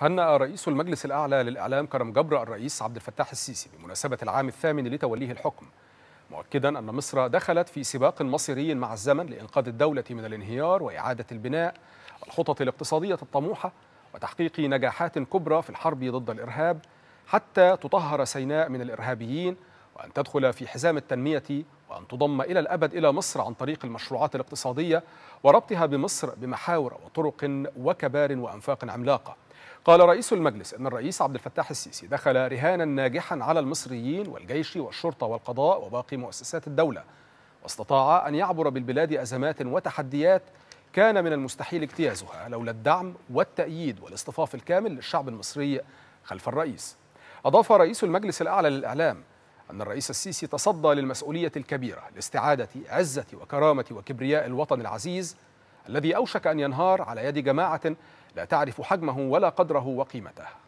هنأ رئيس المجلس الأعلى للإعلام كرم جبر الرئيس عبد الفتاح السيسي بمناسبة العام الثامن لتوليه الحكم مؤكدا أن مصر دخلت في سباق مصيري مع الزمن لإنقاذ الدولة من الانهيار وإعادة البناء والخطط الاقتصادية الطموحة وتحقيق نجاحات كبرى في الحرب ضد الإرهاب حتى تطهر سيناء من الإرهابيين وأن تدخل في حزام التنمية وأن تضم إلى الأبد إلى مصر عن طريق المشروعات الاقتصادية وربطها بمصر بمحاور وطرق وكبار وأنفاق عملاقة قال رئيس المجلس أن الرئيس عبد الفتاح السيسي دخل رهانا ناجحا على المصريين والجيش والشرطة والقضاء وباقي مؤسسات الدولة واستطاع أن يعبر بالبلاد أزمات وتحديات كان من المستحيل اجتيازها لولا الدعم والتأييد والاصطفاف الكامل للشعب المصري خلف الرئيس أضاف رئيس المجلس الأعلى للإعلام أن الرئيس السيسي تصدى للمسؤولية الكبيرة لاستعادة عزة وكرامة وكبرياء الوطن العزيز الذي أوشك أن ينهار على يد جماعة لا تعرف حجمه ولا قدره وقيمته